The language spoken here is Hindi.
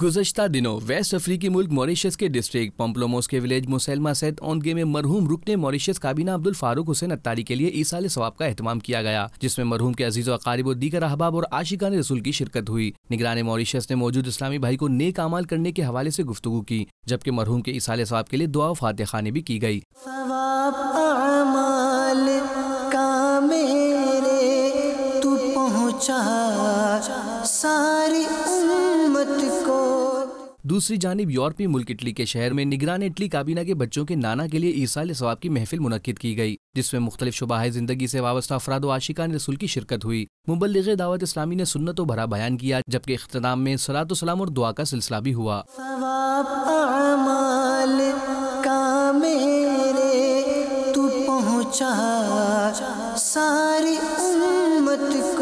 गुजशत दिनों वेस्ट अफ्रीकी मुल्क मॉरिशस के डिस्ट्रिक्ट पम्पलोमोस के विलेज मुसैलमा सैद ओनगे में मरहूम रुकने मॉरिशस काबीना अब्दुल फारूक हुसैन अत्तारी के लिए ईसाल सवाब का अहतमाम किया गया जिसमें मरहूम के अजीज वकारीब और दीगर अहबाब और आशिका ने रसूल की शिरकत हुई निगरानी मॉरिशस ने मौजूद इस्लामी भाई को नेक अमाल करने के हवाले से गुफ्तु की जबकि मरहूम के ईसाल सवाब के लिए दुआ फातह खानी भी की गयी सारी दूसरी जानब यूरोपीय मुल्क इटली के शहर में निगरान इटली काबीना के बच्चों के नाना के लिए ईसाल सवाब की महफिल मुनद की गई जिसमें मुख्तलि शुबाह जिंदगी से वाबस्ता अफराद ने रसूल की शिरकत हुई मुबलग दावत इस्लामी ने सुन्नत तो भरा बयान किया जबकि अख्ताम में सलात सलाम और दुआ का सिलसिला भी हुआ सारी उम्मत को